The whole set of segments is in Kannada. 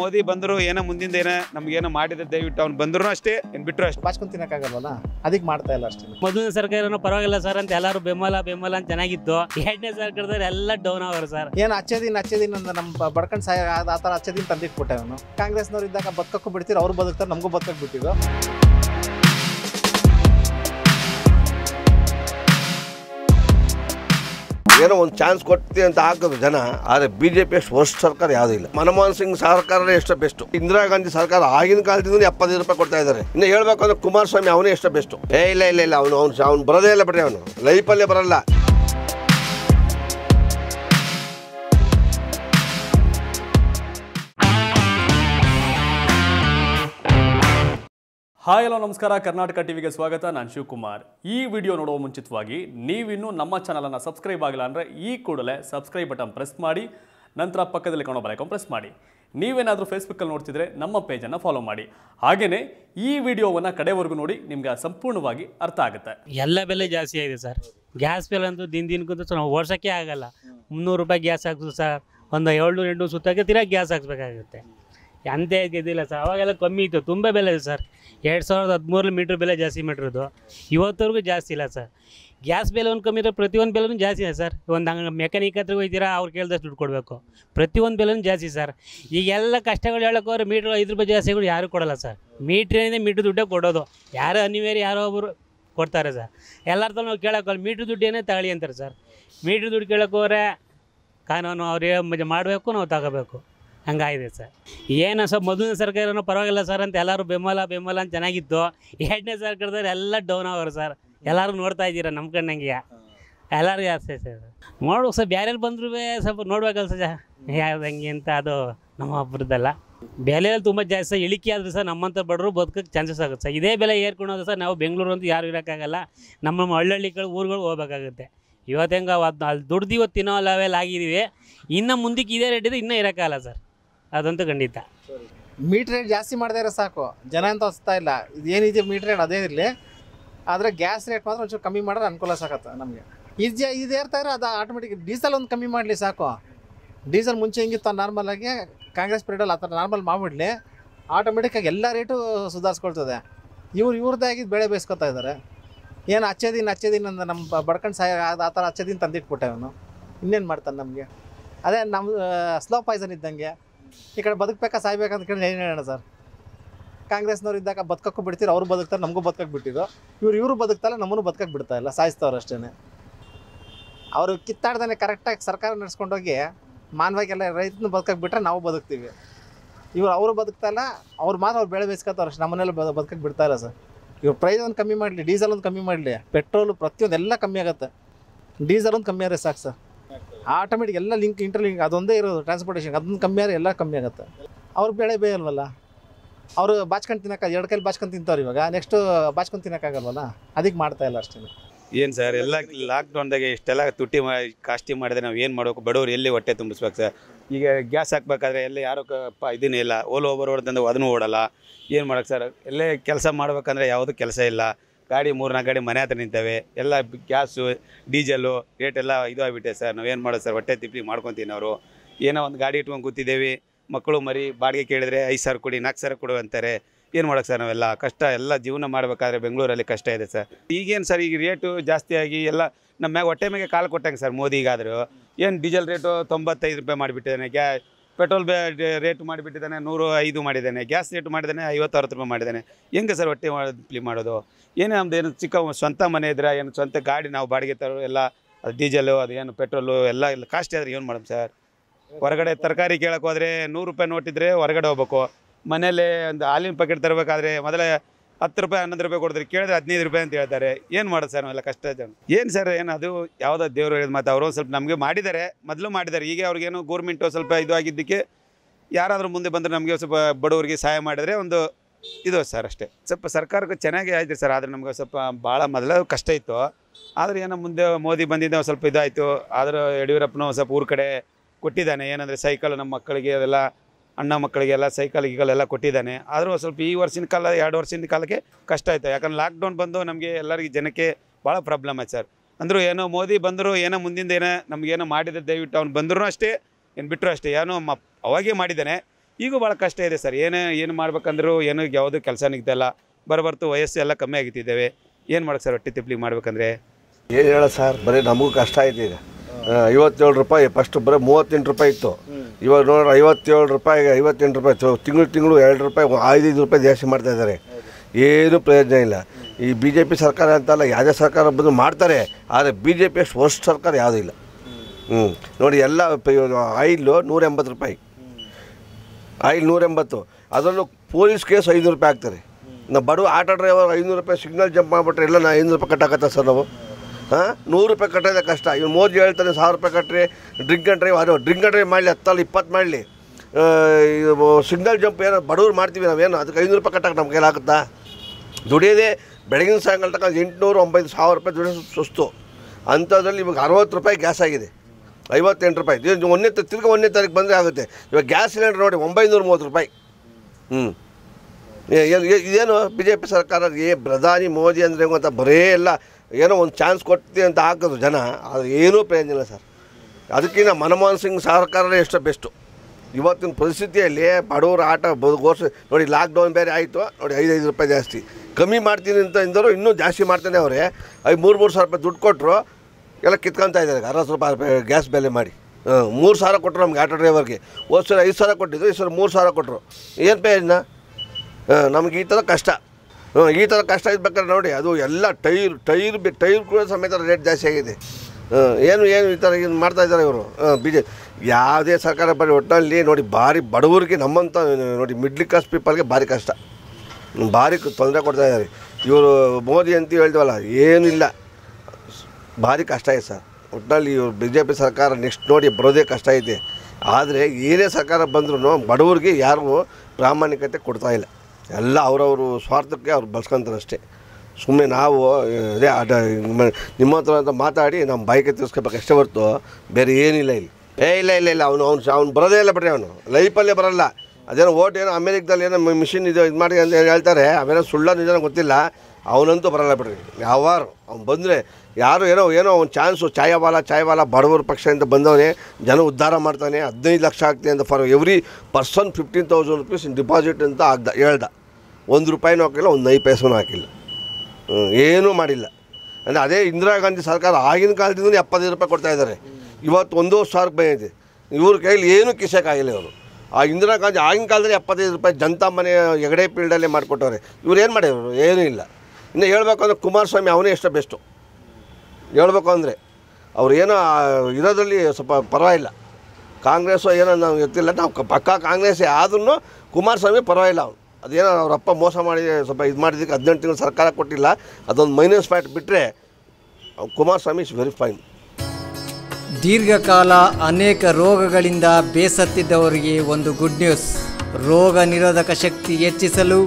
ಮೋದಿ ಬಂದರು ಏನೋ ಮುಂದಿಂದ ಏನೋ ನಮ್ಗೇನೋ ಮಾಡಿದ್ರೆ ದಯವಿಟ್ಟು ಅವ್ನು ಬಂದ್ರು ಅಷ್ಟೇ ಏನ್ ಬಿಟ್ರು ಅಷ್ಟೇ ಬಾಚ್ಕೊಂಡ್ ತಿನ್ನಕ್ಕಾಗಲ್ವಲ್ಲ ಅದಕ್ಕೆ ಮಾಡ್ತಾ ಇಲ್ಲ ಅಷ್ಟೇ ಮೊದಲನೇ ಸರ್ಕಾರ ಪರವಾಗಿಲ್ಲ ಸರ್ ಅಂತ ಎಲ್ಲರೂ ಬೆಂಬಲ ಬೆಂಬಲ ಅಂತ ಚೆನ್ನಾಗಿತ್ತು ಎರಡನೇ ಸರ್ಕಾರದವ್ರು ಎಲ್ಲ ಡೌನ್ ಆಗೋರು ಸರ್ ಏನು ಹಚ್ಚದಿನ ಅಚ್ಚದಿನ ಅಂತ ನಮ್ಮ ಬಡ್ಕಂಡ್ ಆತರ ಆ ಥರ ಅಚ್ಚದಿನ ತಂದಿಟ್ಬಿಟ್ಟೆ ನಾನು ಕಾಂಗ್ರೆಸ್ನವ್ರು ಇದ್ದಾಗ ಬದುಕಕ್ಕೂ ಬಿಡ್ತೀರ ಅವ್ರು ಬದುಕ್ತಾರೆ ನಮಗೂ ಬದುಕಕ್ಕೆ ಬಿಟ್ಟಿದ್ದು ಏನೋ ಒಂದು ಚಾನ್ಸ್ ಕೊಟ್ಟಿ ಅಂತ ಹಾಕೋದು ಜನ ಆದರೆ ಬಿ ಜೆ ಪಿ ಅಷ್ಟು ವರ್ಷ ಸರ್ಕಾರ ಯಾವುದೂ ಇಲ್ಲ ಮನಮೋಹನ್ ಸಿಂಗ್ ಸರ್ಕಾರನೇ ಎಷ್ಟು ಬೆಸ್ಟ್ ಇಂದಿರಾ ಗಾಂಧಿ ಸರ್ಕಾರ ಆಗಿನ ಕಾಲದಿಂದ ಎಪ್ಪತ್ತೈದು ರೂಪಾಯಿ ಕೊಡ್ತಾ ಇದ್ದಾರೆ ಇನ್ನು ಹೇಳ್ಬೇಕು ಅಂದ್ರೆ ಕುಮಾರಸ್ವಾಮಿ ಅವನೇ ಎಷ್ಟು ಬೆಸ್ಟ್ ಏ ಇಲ್ಲ ಇಲ್ಲ ಇಲ್ಲ ಅವನು ಅವ್ನು ಅವ್ನು ಬರೋದೇ ಇಲ್ಲ ಬಿಡ್ರಿ ಅವನು ಲೈಫಲ್ಲೇ ಬರಲ್ಲ ಹಾಯ್ ಹಲೋ ನಮಸ್ಕಾರ ಕರ್ನಾಟಕ ಟಿವಿಗೆ ಸ್ವಾಗತ ನಾನು ಶಿವಕುಮಾರ್ ಈ ವಿಡಿಯೋ ನೋಡುವ ಮುಂಚಿತವಾಗಿ ನೀವಿನ್ನೂ ನಮ್ಮ ಚಾನಲನ್ನು ಸಬ್ಸ್ಕ್ರೈಬ್ ಆಗಿಲ್ಲ ಅಂದರೆ ಈ ಕೂಡಲೇ ಸಬ್ಸ್ಕ್ರೈಬ್ ಬಟನ್ ಪ್ರೆಸ್ ಮಾಡಿ ನಂತರ ಪಕ್ಕದಲ್ಲಿ ಕಾಣೋ ಬರೈಕನ್ ಪ್ರೆಸ್ ಮಾಡಿ ನೀವೇನಾದರೂ ಫೇಸ್ಬುಕ್ಕಲ್ಲಿ ನೋಡ್ತಿದ್ರೆ ನಮ್ಮ ಪೇಜನ್ನು ಫಾಲೋ ಮಾಡಿ ಹಾಗೆಯೇ ಈ ವಿಡಿಯೋವನ್ನು ಕಡೆವರೆಗೂ ನೋಡಿ ನಿಮ್ಗೆ ಸಂಪೂರ್ಣವಾಗಿ ಅರ್ಥ ಆಗುತ್ತೆ ಎಲ್ಲ ಬೆಲೆ ಜಾಸ್ತಿ ಆಗಿದೆ ಸರ್ ಗ್ಯಾಸ್ ಬೆಲೆ ಅಂತೂ ದಿನ ದಿನಕ್ಕಂತೂ ನಾವು ಓಡಿಸೋಕ್ಕೆ ಆಗಲ್ಲ ಮುನ್ನೂರು ರೂಪಾಯಿ ಗ್ಯಾಸ್ ಹಾಕ್ಸು ಸರ್ ಒಂದು ಏಳ್ನೂರು ಎಂಟು ಸುತ್ತಾಗ ತಿರ್ಗಿ ಗ್ಯಾಸ್ ಹಾಕ್ಸ್ಬೇಕಾಗುತ್ತೆ ಅಂತೆ ಇದಿಲ್ಲ ಸರ್ ಅವಾಗೆಲ್ಲ ಕಮ್ಮಿ ಇತ್ತು ತುಂಬ ಬೆಲೆ ಇದೆ ಸರ್ ಎರಡು ಸಾವಿರದ ಹದಿಮೂರಲ್ಲಿ ಮೀಟ್ರ್ ಬೆಲೆ ಜಾಸ್ತಿ ಮಾಡಿರೋದು ಇವತ್ತವರೆಗೂ ಜಾಸ್ತಿ ಇಲ್ಲ ಸರ್ ಗ್ಯಾಸ್ ಬೆಲೆ ಒಂದು ಕಮ್ಮಿ ಇರೋ ಪ್ರತಿಯೊಂದು ಬೆಲೆನೂ ಜಾಸ್ತಿ ಇದೆ ಸರ್ ಒಂದು ಹಂಗೆ ಮೆಕ್ಯಾನಿಕ್ ಹತ್ರ ಹೋಗ್ತೀರಾ ಅವ್ರು ಕೇಳಿದಷ್ಟು ದುಡ್ಡು ಕೊಡಬೇಕು ಪ್ರತಿಯೊಂದು ಬೆಲೆನೂ ಜಾಸ್ತಿ ಸರ್ ಈಗೆಲ್ಲ ಕಷ್ಟಗಳು ಹೇಳಕ್ಕೆ ಅವ್ರು ಮೀಟ್ರ್ ಐದು ರೂಪಾಯಿ ಜಾಸ್ತಿಗಳು ಯಾರೂ ಕೊಡೋಲ್ಲ ಸರ್ ಮೀಟ್ರಿಂದ ಮೀಟ್ರ್ ದುಡ್ಡೇ ಕೊಡೋದು ಯಾರು ಅನಿವಾರ್ಯ ಯಾರೋ ಒಬ್ಬರು ಕೊಡ್ತಾರೆ ಸರ್ ಎಲ್ಲರ ನಾವು ಕೇಳೋಕ್ಕಲ್ಲ ಮೀಟ್ರ್ ದುಡ್ಡೇನೇ ತಗೊಳ್ಳಿ ಅಂತಾರೆ ಸರ್ ಮೀಟ್ರ್ ದುಡ್ಡು ಹೋದ್ರೆ ಕಾನೂನು ಅವ್ರು ಮಾಡಬೇಕು ನಾವು ತಗೋಬೇಕು ಹಂಗಾಗಿದೆ ಸರ್ ಏನು ಸರ್ ಮೊದಲನೇ ಸರ್ಕಾರನೂ ಪರವಾಗಿಲ್ಲ ಸರ್ ಅಂತ ಎಲ್ಲರೂ ಬೆಂಬಲ ಬೆಂಬಲ ಅಂತ ಚೆನ್ನಾಗಿತ್ತು ಎರಡನೇ ಸರ್ಕಾರದವ್ರು ಎಲ್ಲ ಡೌನ್ ಆಗೋರು ಸರ್ ಎಲ್ಲರೂ ನೋಡ್ತಾ ಇದ್ದೀರಾ ನಮ್ಮ ಕಣ್ಣಂಗೆ ಜಾಸ್ತಿ ಜಾಸ್ತಿ ಸರ್ ನೋಡ್ಬೇಕು ಸರ್ ಬೇರೆಯವ್ರು ಬಂದರೂ ಸ್ವಲ್ಪ ನೋಡ್ಬೇಕಲ್ಲ ಸರ್ ಯಾವ್ದು ಹಂಗೆ ಅಂತ ಅದು ನಮ್ಮ ಹಬ್ಬದಲ್ಲ ಬೆಲೆಯಲ್ಲಿ ತುಂಬ ಜಾಸ್ತಿ ಇಳಿಕೆ ಆದರೆ ಸರ್ ನಮ್ಮಂಥ ಬಡವರು ಬದುಕಕ್ಕೆ ಚಾನ್ಸಸ್ ಆಗುತ್ತೆ ಸರ್ ಇದೇ ಬೆಲೆ ಹೋದ್ರೆ ಸರ್ ನಾವು ಬೆಂಗಳೂರು ಅಂತ ಯಾರು ಇರೋಕ್ಕಾಗಲ್ಲ ನಮ್ಮ ಹಳ್ಳಹಳ್ಳಿಗಳು ಊರುಗಳು ಹೋಗ್ಬೇಕಾಗುತ್ತೆ ಇವತ್ತು ಹೆಂಗೆ ಅದು ಅಲ್ಲಿ ದುಡ್ದು ಇವತ್ತು ತಿನ್ನೋ ಲೆವೆಲ್ ಆಗಿದ್ದೀವಿ ಇನ್ನು ಮುಂದಕ್ಕೆ ಇದೇ ರೇಟಿದ್ರೆ ಇನ್ನೂ ಇರೋಕ್ಕಾಗಲ್ಲ ಸರ್ ಅದಂತೂ ಖಂಡಿತ ಮೀಟ್ರ್ ರೇಟ್ ಜಾಸ್ತಿ ಮಾಡಿದ್ರೆ ಸಾಕು ಜನ ಅಂತ ಅನಿಸ್ತಾ ಇಲ್ಲ ಇದೇನಿದೆ ಮೀಟ್ರ್ ರೇಟ್ ಅದೇ ಇರಲಿ ಆದರೆ ಗ್ಯಾಸ್ ರೇಟ್ ಮಾತ್ರ ಒಂಚೂರು ಕಮ್ಮಿ ಮಾಡಿದ್ರೆ ಅನುಕೂಲ ಸಾಕತ್ತೆ ನಮಗೆ ಇದು ಇದೇ ಇದು ಏರ್ತಾ ಇರೋ ಅದು ಆಟೋಮೆಟಿಕ್ ಡೀಸೆಲ್ ಒಂದು ಕಮ್ಮಿ ಮಾಡಲಿ ಸಾಕು ಡೀಸೆಲ್ ಮುಂಚೆ ನಾರ್ಮಲ್ ಆಗಿ ಕಾಂಗ್ರೆಸ್ ಪೀರಿಯಡಲ್ಲಿ ಆ ಥರ ನಾರ್ಮಲ್ ಮಾಡಿಬಿಡಲಿ ಆಟೋಮೆಟಿಕ್ಕಾಗಿ ಎಲ್ಲ ರೇಟು ಸುಧಾರಿಸ್ಕೊಳ್ತದೆ ಇವ್ರು ಇವ್ರದ್ದೇ ಆಗಿದ್ದು ಬೆಳೆ ಬೇಯಿಸ್ಕೊತಾ ಇದ್ದಾರೆ ಏನು ಅಚ್ಚೆ ದಿನ ಅಚ್ಚೆ ದಿನ ಅಂತ ನಮ್ಮ ಬಡ್ಕೊಂಡು ಸಾಯ ಆ ಥರ ಅಚ್ಚೆ ದಿನ ತಂದಿಟ್ಬಿಟ್ಟೆ ಅವನು ಇನ್ನೇನು ಮಾಡ್ತಾನೆ ನಮಗೆ ಅದೇ ನಮ್ಮ ಸ್ಲೋ ಪಾಯ್ಸನ್ ಇದ್ದಂಗೆ ಈ ಕಡೆ ಬದುಕಬೇಕಾ ಸಾಯ್ಬೇಕಂತ ಕೇಳಿ ಏನು ಹೇಳೋಣ ಸರ್ ಕಾಂಗ್ರೆಸ್ನವ್ರು ಇದ್ದಾಗ ಬದುಕಕ್ಕೂ ಬಿಡ್ತೀರ ಅವರು ಬದುಕ್ತಾರೆ ನಮಗೂ ಬದುಕಕ್ಕೆ ಬಿಟ್ಟಿದ್ರು ಇವ್ರು ಇವರು ಬದುಕ್ತಾರೆ ನಮ್ಮನ್ನು ಬದುಕಕ್ಕೆ ಬಿಡ್ತಾ ಇಲ್ಲ ಸಾಯಿಸ್ತವ್ರು ಅಷ್ಟೇ ಅವರು ಕಿತ್ತಾಡ್ದೇ ಕರೆಕ್ಟಾಗಿ ಸರ್ಕಾರ ನಡೆಸ್ಕೊಂಡೋಗಿ ಮಾನವಾಗಿಲ್ಲ ರೈತನ ಬದುಕಕ್ಕೆ ಬಿಟ್ಟರೆ ನಾವು ಬದುಕ್ತೀವಿ ಇವ್ರು ಅವರು ಬದುಕ್ತಾಯಿಲ್ಲ ಅವ್ರು ಮಾತ್ರ ಅವ್ರು ಬೆಳೆ ಬೇಯಿಸ್ಕೊತಾವ್ರು ಅಷ್ಟು ನಮ್ಮನೆಲ್ಲ ಬದುಕಕ್ಕೆ ಬಿಡ್ತಾ ಇಲ್ಲ ಸರ್ ಇವ್ರು ಪ್ರೈಸ್ ಒಂದು ಕಮ್ಮಿ ಮಾಡಲಿ ಡೀಸೆಲ್ ಒಂದು ಕಮ್ಮಿ ಮಾಡಲಿ ಪೆಟ್ರೋಲು ಪ್ರತಿಯೊಂದು ಎಲ್ಲ ಕಮ್ಮಿ ಆಗುತ್ತೆ ಡೀಸೆಲ್ ಒಂದು ಕಮ್ಮಿ ಆದರೆ ಸಾಕು ಸರ್ ಆಟೋಮೆಟಿಕ್ ಎಲ್ಲ ಲಿಂಕ್ ಇಂಟರ್ಲಿಂಕ್ ಅದೊಂದೇ ಇರೋದು ಟ್ರಾನ್ಸ್ಪೋರ್ಟೇಷನ್ ಅದೊಂದು ಕಮ್ಮಿ ಆದರೆ ಎಲ್ಲ ಕಮ್ಮಿ ಆಗುತ್ತೆ ಅವ್ರು ಬೆಳೆ ಬೇಯಲ್ವಲ್ಲ ಅವರು ಬಾಚ್ಕೊಂಡು ತಿನ್ನೋಕೆ ಎರಡು ಕೈಲಿ ಬಾಚ್ಕೊಂಡು ತಿಂತಾವ್ರು ಇವಾಗ ನೆಕ್ಸ್ಟು ಬಾಚ್ಕೊಂಡು ತಿನ್ನೋಕ್ಕಾಗಲ್ವಲ್ಲ ಅದಕ್ಕೆ ಮಾಡ್ತಾ ಇಲ್ಲ ಅಷ್ಟೇ ಏನು ಸರ್ ಎಲ್ಲ ಲಾಕ್ಡೌನ್ದಾಗೆ ಇಷ್ಟೆಲ್ಲ ತುಟ್ಟಿ ಮಾ ಕಾಸ್ಟಿ ಮಾಡಿದ್ರೆ ನಾವು ಏನು ಮಾಡಬೇಕು ಬಡವರು ಎಲ್ಲಿ ಹೊಟ್ಟೆ ತುಂಬಿಸ್ಬೇಕು ಸರ್ ಈಗ ಗ್ಯಾಸ್ ಹಾಕ್ಬೇಕಾದ್ರೆ ಎಲ್ಲ ಯಾರು ಪ ಇದನ್ನೇ ಇಲ್ಲ ಓಲ್ ಓಬರ್ ಹೊಡೆದಂದ್ರೆ ಅದನ್ನು ಓಡಲ್ಲ ಏನು ಮಾಡೋಕೆ ಸರ್ ಎಲ್ಲೇ ಕೆಲಸ ಮಾಡ್ಬೇಕಂದ್ರೆ ಯಾವುದೂ ಕೆಲಸ ಇಲ್ಲ ಗಾಡಿ ಮೂರು ನಾಲ್ಕು ಗಾಡಿ ಮನೆ ಹತ್ರ ನಿಂತವೆ ಎಲ್ಲ ಗ್ಯಾಸು ಡೀಸೆಲು ರೇಟ್ ಎಲ್ಲ ಇದು ಆಗಿಬಿಟ್ಟೆ ಸರ್ ನಾವೇನು ಮಾಡೋದು ಸರ್ ಹೊಟ್ಟೆ ತಿಪ್ಪಿ ಮಾಡ್ಕೊತೀನಿ ಅವರು ಏನೋ ಒಂದು ಗಾಡಿ ಇಟ್ಕೊಂಡು ಕೂತಿದ್ದೇವೆ ಮಕ್ಕಳು ಮರಿ ಬಾಡಿಗೆ ಕೇಳಿದ್ರೆ ಐದು ಸಾವಿರ ಕೊಡಿ ನಾಲ್ಕು ಸಾವಿರ ಕೊಡು ಅಂತಾರೆ ಏನು ಮಾಡೋಕೆ ಸರ್ ನಾವೆಲ್ಲ ಕಷ್ಟ ಎಲ್ಲ ಜೀವನ ಮಾಡಬೇಕಾದ್ರೆ ಬೆಂಗಳೂರಲ್ಲಿ ಕಷ್ಟ ಇದೆ ಸರ್ ಈಗೇನು ಸರ್ ಈಗ ರೇಟು ಜಾಸ್ತಿಯಾಗಿ ಎಲ್ಲ ನಮ್ಮ ಹೊಟ್ಟೆ ಮ್ಯಾಗೆ ಕಾಲು ಕೊಟ್ಟಂಗೆ ಸರ್ ಮೋದಿಗಾದರೂ ಏನು ಡೀಸೆಲ್ ರೇಟು ತೊಂಬತ್ತೈದು ರೂಪಾಯಿ ಮಾಡಿಬಿಟ್ಟಿದ್ದಾನೆ ಗ್ಯಾ ಪೆಟ್ರೋಲ್ ಬೆ ರೇಟ್ ಮಾಡಿಬಿಟ್ಟಿದ್ದಾನೆ ನೂರು ಐದು ಮಾಡಿದ್ದಾನೆ ಗ್ಯಾಸ್ ರೇಟ್ ಮಾಡಿದ್ದಾನೆ ಐವತ್ತಾರು ರೂಪಾಯಿ ಮಾಡಿದ್ದಾನೆ ಹೆಂಗೆ ಸರ್ ಹೊಟ್ಟೆ ಪ್ಲಿ ಮಾಡೋದು ಏನೇ ನಮ್ದು ಏನು ಚಿಕ್ಕ ಸ್ವಂತ ಮನೆ ಇದ್ರೆ ಏನು ಸ್ವಂತ ಗಾಡಿ ನಾವು ಬಾಡಿಗೆ ತರೋ ಎಲ್ಲ ಅದು ಡೀಸೆಲು ಅದು ಏನು ಪೆಟ್ರೋಲು ಎಲ್ಲ ಇಲ್ಲ ಕಾಸ್ಟ್ ಆದರೆ ಏನು ಮಾಡೋಣ ಸರ್ ಹೊರಗಡೆ ತರಕಾರಿ ಕೇಳೋಕ್ಕೋದ್ರೆ ನೂರು ರೂಪಾಯಿ ನೋಟಿದ್ರೆ ಹೊರಗಡೆ ಹೋಗ್ಬೇಕು ಮನೇಲಿ ಒಂದು ಹಾಲಿನ ಪ್ಯಾಕೆಟ್ ತರಬೇಕಾದ್ರೆ ಮೊದಲೇ ಹತ್ತು ರೂಪಾಯಿ ಹನ್ನೊಂದು ರೂಪಾಯಿ ಕೊಡ್ತಾರೆ ಕೇಳಿದ್ರೆ ಹದಿನೈದು ರೂಪಾಯಿ ಅಂತ ಹೇಳ್ತಾರೆ ಏನು ಮಾಡೋದು ಸರ್ ನಾವೆಲ್ಲ ಕಷ್ಟ ಏನು ಸರ್ ಏನು ಅದು ಯಾವುದೋ ದೇವರು ಹೇಳಿದ ಮತ್ತು ಅವರು ಸ್ವಲ್ಪ ನಮಗೆ ಮಾಡಿದ್ದಾರೆ ಮೊದಲು ಮಾಡಿದ್ದಾರೆ ಈಗ ಅವ್ರಿಗೇನು ಗೌರ್ಮೆಂಟು ಸ್ವಲ್ಪ ಇದು ಆಗಿದ್ದಕ್ಕೆ ಯಾರಾದರೂ ಮುಂದೆ ಬಂದರೆ ನಮಗೆ ಸ್ವಲ್ಪ ಬಡವರಿಗೆ ಸಹಾಯ ಮಾಡಿದರೆ ಒಂದು ಇದು ಸರ್ ಅಷ್ಟೇ ಸ್ವಲ್ಪ ಸರ್ಕಾರಕ್ಕೆ ಚೆನ್ನಾಗಿ ಆಯ್ತು ಸರ್ ಆದರೆ ನಮಗೆ ಸ್ವಲ್ಪ ಭಾಳ ಮೊದಲ ಕಷ್ಟ ಇತ್ತು ಆದರೆ ಏನೋ ಮುಂದೆ ಮೋದಿ ಬಂದಿದ್ದ ಸ್ವಲ್ಪ ಇದಾಯಿತು ಆದರೂ ಯಡಿಯೂರಪ್ಪನೂ ಸ್ವಲ್ಪ ಊರ ಕಡೆ ಕೊಟ್ಟಿದ್ದಾನೆ ಏನಂದರೆ ಸೈಕಲ್ ನಮ್ಮ ಮಕ್ಕಳಿಗೆ ಅದೆಲ್ಲ ಅಣ್ಣ ಮಕ್ಕಳಿಗೆಲ್ಲ ಸೈಕಲ್ ಗೀಕಲೆಲ್ಲ ಕೊಟ್ಟಿದ್ದಾನೆ ಆದರೂ ಸ್ವಲ್ಪ ಈ ವರ್ಷದ ಕಾಲ ಎರಡು ವರ್ಷದ ಕಾಲಕ್ಕೆ ಕಷ್ಟ ಆಯಿತು ಯಾಕಂದ್ರೆ ಲಾಕ್ಡೌನ್ ಬಂದು ನಮಗೆ ಎಲ್ಲರಿಗೂ ಜನಕ್ಕೆ ಭಾಳ ಪ್ರಾಬ್ಲಮ್ ಆಯ್ತು ಸರ್ ಅಂದರೂ ಏನೋ ಮೋದಿ ಬಂದರೂ ಏನೋ ಮುಂದಿಂದ ಏನೋ ನಮಗೇನೋ ಮಾಡಿದರೆ ದಯವಿಟ್ಟು ಅವ್ನು ಬಂದರೂ ಅಷ್ಟೇ ಏನು ಬಿಟ್ಟರು ಅಷ್ಟೇ ಏನೋ ಮ ಅವಾಗೇ ಮಾಡಿದ್ದಾನೆ ಈಗೂ ಭಾಳ ಕಷ್ಟ ಇದೆ ಸರ್ ಏನು ಏನು ಮಾಡ್ಬೇಕಂದ್ರೂ ಏನೋ ಯಾವುದೂ ಕೆಲಸ ನಿಗ್ದಲ್ಲ ಬರಬರ್ತು ವಯಸ್ಸು ಎಲ್ಲ ಕಮ್ಮಿ ಆಗಿತ್ತಿದ್ದೇವೆ ಏನು ಮಾಡೋಕೆ ಸರ್ ಹೊಟ್ಟೆ ತಿಪ್ಲಿಗೆ ಮಾಡ್ಬೇಕಂದ್ರೆ ಏನು ಹೇಳೋ ಸರ್ ಬರೀ ನಮಗೂ ಕಷ್ಟ ಆಯ್ತು ಈಗ ಐವತ್ತೇಳು ರೂಪಾಯಿ ಫಸ್ಟ್ ಬರೀ ಮೂವತ್ತೆಂಟು ರೂಪಾಯಿ ಇತ್ತು ಇವಾಗ ನೋಡ್ರಿ ಐವತ್ತೇಳು ರೂಪಾಯಿಗೆ ಐವತ್ತೆಂಟು ರೂಪಾಯಿ ತಿಂಗಳು ತಿಂಗಳು ಎರಡು ರೂಪಾಯಿ ಐದೈದು ರೂಪಾಯಿ ಜಾಸ್ತಿ ಇದ್ದಾರೆ ಏನೂ ಪ್ರಯೋಜನ ಇಲ್ಲ ಈ ಬಿ ಜೆ ಪಿ ಸರ್ಕಾರ ಅಂತಲ್ಲ ಯಾವುದೇ ಸರ್ಕಾರ ಬಂದು ಮಾಡ್ತಾರೆ ಆದರೆ ಬಿ ಜೆ ಪಿ ಅಷ್ಟು ವರ್ಷ ಸರ್ಕಾರ ಯಾವುದೂ ಇಲ್ಲ ಹ್ಞೂ ನೋಡಿ ಎಲ್ಲ ಆಯಿಲು ನೂರ ಎಂಬತ್ತು ರೂಪಾಯಿ ಆಯಿಲ್ ನೂರ ಎಂಬತ್ತು ಅದರಲ್ಲೂ ಪೊಲೀಸ್ ಕೇಸ್ ಐನೂರು ರೂಪಾಯಿ ಹಾಕ್ತಾರೆ ನಾವು ಬಡವ ಆಟೋ ಡ್ರೈವರ್ ಐನೂರು ರೂಪಾಯಿ ಸಿಗ್ನಲ್ ಜಂಪ್ ಮಾಡಿಬಿಟ್ರೆ ಎಲ್ಲ ನಾ ಐನೂರು ರೂಪಾಯಿ ಕಟ್ಟಾಕತ್ತ ಸರ್ ನಾವು ಹಾಂ ನೂರು ರೂಪಾಯಿ ಕಟ್ಟೋದೇ ಕಷ್ಟ ಇವ್ನು ಮೋದಿ ಹೇಳ್ತಾನೆ ಸಾವಿರ ರೂಪಾಯಿ ಕಟ್ಟ್ರಿ ಡ್ರಿಂಕ್ ಆ್ಯಂಡ್ ಡ್ರೈವ್ ಅದು ಡ್ರಿಂಕ್ ಆ್ಯಂಡ್ ಡ್ರೈವ್ ಮಾಡಲಿ ಹತ್ತಲ್ಲಿ ಇಪ್ಪತ್ತು ಮಾಡಲಿ ಸಿಗ್ನಲ್ ಜಂಪ್ ಏನೋ ಬಡವ್ರು ಮಾಡ್ತೀವಿ ನಾವೇನು ಅದಕ್ಕೆ ಐನೂರು ರೂಪಾಯಿ ಕಟ್ಟಕ್ಕೆ ನಮ್ಗೆ ಕೈಲಿ ಆಗುತ್ತಾ ದುಡಿಯೋದೇ ಬೆಳಗಿನ ಸಾಯಂಕಾಲ ತನಕ ಎಂಟುನೂರು ಒಂಬೈದು ಸಾವಿರ ರೂಪಾಯಿ ದುಡಿಯೋ ಸುಸ್ತು ಅಂಥದ್ರಲ್ಲಿ ಇವಾಗ ಅರವತ್ತು ರೂಪಾಯಿ ಗ್ಯಾಸ್ ಆಗಿದೆ ಐವತ್ತೆಂಟು ರೂಪಾಯಿ ಇದು ಒಂದನೇ ತಿರ್ಗಿ ಒಂದನೇ ತಾರೀಕು ಬಂದರೆ ಆಗುತ್ತೆ ಇವಾಗ ಗ್ಯಾಸ್ ಸಿಲಿಂಡರ್ ನೋಡಿ ಒಂಬೈನೂರ ಮೂವತ್ತು ರೂಪಾಯಿ ಹ್ಞೂ ಏನು ಇದೇನು ಬಿ ಜೆ ಪಿ ಸರ್ಕಾರ ಏ ಪ್ರಧಾನಿ ಮೋದಿ ಅಂದರೆ ಅಂತ ಬರೇ ಎಲ್ಲ ಏನೋ ಒಂದು ಚಾನ್ಸ್ ಕೊಡ್ತೀವಿ ಅಂತ ಹಾಕಿದ್ರು ಜನ ಅದು ಏನೂ ಪ್ರಯೋಜನ ಇಲ್ಲ ಸರ್ ಅದಕ್ಕಿಂತ ಮನಮೋಹನ್ ಸಿಂಗ್ ಸರ್ಕಾರನೇ ಎಷ್ಟೋ ಬೆಸ್ಟು ಇವತ್ತಿನ ಪರಿಸ್ಥಿತಿಯಲ್ಲಿ ಬಡವರ ಆಟ ಗೋರ್ಸು ನೋಡಿ ಲಾಕ್ಡೌನ್ ಬೇರೆ ಆಯಿತು ನೋಡಿ ಐದೈದು ರೂಪಾಯಿ ಜಾಸ್ತಿ ಕಮ್ಮಿ ಮಾಡ್ತೀನಿ ಅಂತ ಇಂದರು ಇನ್ನೂ ಜಾಸ್ತಿ ಮಾಡ್ತಾನೆ ಅವರೇ ಐದು ಮೂರು ಮೂರು ಸಾವಿರ ರೂಪಾಯಿ ದುಡ್ಡು ಕೊಟ್ಟರು ಎಲ್ಲ ಕಿತ್ಕೊಂತ ಇದ್ದಾರೆ ಅರವತ್ತು ರೂಪಾಯಿ ಗ್ಯಾಸ್ ಬೆಲೆ ಮಾಡಿ ಮೂರು ಸಾವಿರ ಕೊಟ್ಟರು ನಮ್ಗೆ ಆಟೋ ಡ್ರೈವರ್ಗೆ ಹೋದ ಸಲ ಐದು ಸಾವಿರ ಕೊಟ್ಟಿದ್ರು ಈ ಸಲ ಮೂರು ಸಾವಿರ ಕೊಟ್ಟರು ಏನು ಪ್ರಯೋಜನ ನಮಗೆ ಈ ಥರ ಕಷ್ಟ ಈ ಥರ ಕಷ್ಟ ಇದ್ಬೇಕಾದ್ರೆ ನೋಡಿ ಅದು ಎಲ್ಲ ಟೈರ್ ಟೈರ್ ಬಿ ಟೈರ್ ಕೂಡ ಸಮೇತ ರೇಟ್ ಜಾಸ್ತಿ ಆಗಿದೆ ಏನು ಏನು ಈ ಥರ ಏನು ಮಾಡ್ತಾ ಇದ್ದಾರೆ ಇವರು ಬಿ ಜೆ ಯಾವುದೇ ಸರ್ಕಾರ ಬರೀ ಒಟ್ಟಿನಲ್ಲಿ ನೋಡಿ ಭಾರಿ ಬಡವರಿಗೆ ನಮ್ಮಂಥ ನೋಡಿ ಮಿಡ್ಲ್ ಕ್ಲಾಸ್ ಪೀಪಲ್ಗೆ ಭಾರಿ ಕಷ್ಟ ಭಾರಿ ತೊಂದರೆ ಕೊಡ್ತಾ ಇದ್ದಾರೆ ಇವರು ಮೋದಿ ಅಂತ ಹೇಳ್ತೀವಲ್ಲ ಏನಿಲ್ಲ ಭಾರಿ ಕಷ್ಟ ಇದೆ ಸರ್ ಒಟ್ಟಿನಲ್ಲಿ ಇವರು ಬಿ ಜೆ ಪಿ ಸರ್ಕಾರ ನೆಕ್ಸ್ಟ್ ನೋಡಿ ಬರೋದೇ ಕಷ್ಟ ಐತೆ ಆದರೆ ಏನೇ ಸರ್ಕಾರ ಬಂದ್ರೂ ಬಡವರಿಗೆ ಯಾರಿಗೂ ಪ್ರಾಮಾಣಿಕತೆ ಕೊಡ್ತಾ ಇಲ್ಲ ಎಲ್ಲ ಅವರವರು ಸ್ವಾರ್ಥಕ್ಕೆ ಅವ್ರು ಬಳಸ್ಕೊತಾರೆ ಅಷ್ಟೇ ಸುಮ್ಮನೆ ನಾವು ಅದೇ ಅಡ ನಿಮ್ಮ ಹತ್ರ ಅಂತ ಮಾತಾಡಿ ನಮ್ಮ ಬೈಕ್ ತೀರ್ಸ್ಕೋಬೇಕು ಅಷ್ಟೇ ಹೊರ್ತು ಬೇರೆ ಏನಿಲ್ಲ ಇಲ್ಲಿ ಏ ಇಲ್ಲ ಇಲ್ಲ ಇಲ್ಲ ಅವನು ಅವ್ನು ಅವ್ನು ಬರೋದೇ ಇಲ್ಲ ಬಿಡ್ರಿ ಅವನು ಲೈಫಲ್ಲೇ ಬರೋಲ್ಲ ಅದೇನೋ ಓಟ್ ಏನೋ ಅಮೇರಿಕದಲ್ಲಿ ಏನೋ ಮಿಷಿನ್ ಇದು ಇದು ಮಾಡಿ ಅಂತ ಹೇಳ್ತಾರೆ ಅವೇನೋ ಸುಳ್ಳ ನಿಜನ ಗೊತ್ತಿಲ್ಲ ಅವನಂತೂ ಬರಲ್ಲ ಬಿಡ್ರಿ ಯಾವಾರು ಅವ್ನು ಬಂದರೆ ಯಾರು ಏನೋ ಏನೋ ಅವ್ನು ಚಾನ್ಸು ಚಾಯವಾಲ ಚಾಯವಾಲ ಬಡವರ ಅಂತ ಬಂದವನೇ ಜನ ಉದ್ಧಾರ ಮಾಡ್ತಾನೆ ಹದಿನೈದು ಲಕ್ಷ ಆಗ್ತದೆ ಅಂತ for every person fifteen thousand rupees deposit ಅಂತ ಆಗ್ದ ಹೇಳ್ದ ಒಂದು ರೂಪಾಯಿನೂ ಹಾಕಿಲ್ಲ ಒಂದು ಐದು ಪೈಸೂ ಹಾಕಿಲ್ಲ ಏನೂ ಮಾಡಿಲ್ಲ ಅಂದರೆ ಅದೇ ಇಂದಿರಾ ಗಾಂಧಿ ಸರ್ಕಾರ ಆಗಿನ ಕಾಲದಿಂದ ಎಪ್ಪತ್ತೈದು ರೂಪಾಯಿ ಕೊಡ್ತಾ ಇದ್ದಾರೆ ಇವತ್ತು ಒಂದು ರೂಪಾಯಿ ಐತೆ ಇವ್ರ ಕೈಯಲ್ಲಿ ಏನೂ ಕಿಸೋಕ್ಕಾಗಿಲ್ಲ ಇವರು ಆ ಇಂದಿರಾ ಗಾಂಧಿ ಆಗಿನ ಕಾಲದಲ್ಲಿ ಎಪ್ಪತ್ತೈದು ರೂಪಾಯಿ ಜನತಾ ಮನೆ ಎಗಡೆ ಫೀಲ್ಡಲ್ಲೇ ಮಾಡಿಕೊಟ್ಟವ್ರೆ ಇವ್ರು ಏನು ಮಾಡಿದ್ರು ಏನೂ ಇಲ್ಲ ಇನ್ನು ಹೇಳಬೇಕು ಕುಮಾರಸ್ವಾಮಿ ಅವನೇ ಇಷ್ಟ ಬೆಸ್ಟು ಹೇಳಬೇಕು ಅಂದರೆ ಅವ್ರು ಏನೋ ಇರೋದ್ರಲ್ಲಿ ಸ್ವಲ್ಪ ಪರವಾಗಿಲ್ಲ ಕಾಂಗ್ರೆಸ್ಸು ಏನೋ ನಾವು ಗೊತ್ತಿಲ್ಲ ನಾವು ಪಕ್ಕಾ ಕಾಂಗ್ರೆಸ್ಸೇ ಆದ್ರೂ ಕುಮಾರಸ್ವಾಮಿ ಪರವಾಗಿಲ್ಲ ಅವನು ಅದೇನೋ ಅವರಪ್ಪ ಮೋಸ ಮಾಡಿ ಸ್ವಲ್ಪ ಇದು ಮಾಡಿದ್ದಕ್ಕೆ ಹದಿನೆಂಟು ತಿಂಗಳು ಸರ್ಕಾರ ಕೊಟ್ಟಿಲ್ಲ ಅದೊಂದು ಮೈನಸ್ ಫ್ಯಾಕ್ಟ್ ಬಿಟ್ಟರೆ ಕುಮಾರಸ್ವಾಮಿ ಇಸ್ ವೆರಿ ಫೈನ್ ದೀರ್ಘಕಾಲ ಅನೇಕ ರೋಗಗಳಿಂದ ಬೇಸತ್ತಿದ್ದವರಿಗೆ ಒಂದು ಗುಡ್ ನ್ಯೂಸ್ ರೋಗ ನಿರೋಧಕ ಶಕ್ತಿ ಹೆಚ್ಚಿಸಲು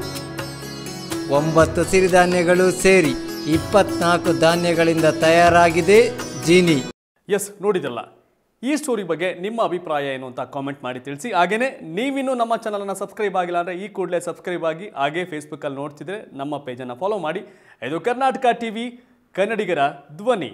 ಒಂಬತ್ತು ಸಿರಿಧಾನ್ಯಗಳು ಸೇರಿ ಇಪ್ಪತ್ನಾಲ್ಕು ಧಾನ್ಯಗಳಿಂದ ತಯಾರಾಗಿದೆ ಜೀನಿ ಎಸ್ ನೋಡಿದಲ್ಲ ಈ ಸ್ಟೋರಿ ಬಗ್ಗೆ ನಿಮ್ಮ ಅಭಿಪ್ರಾಯ ಏನು ಅಂತ ಕಾಮೆಂಟ್ ಮಾಡಿ ತಿಳಿಸಿ ಹಾಗೆಯೇ ನೀವಿನ್ನು ನಮ್ಮ ಚಾನಲನ್ನು ಸಬ್ಸ್ಕ್ರೈಬ್ ಆಗಿಲ್ಲ ಅಂದರೆ ಈ ಕೂಡಲೇ ಸಬ್ಸ್ಕ್ರೈಬ್ ಆಗಿ ಹಾಗೇ ಫೇಸ್ಬುಕ್ಕಲ್ಲಿ ನೋಡ್ತಿದ್ರೆ ನಮ್ಮ ಪೇಜನ್ನು ಫಾಲೋ ಮಾಡಿ ಇದು ಕರ್ನಾಟಕ ಟಿ ವಿ ಕನ್ನಡಿಗರ ಧ್ವನಿ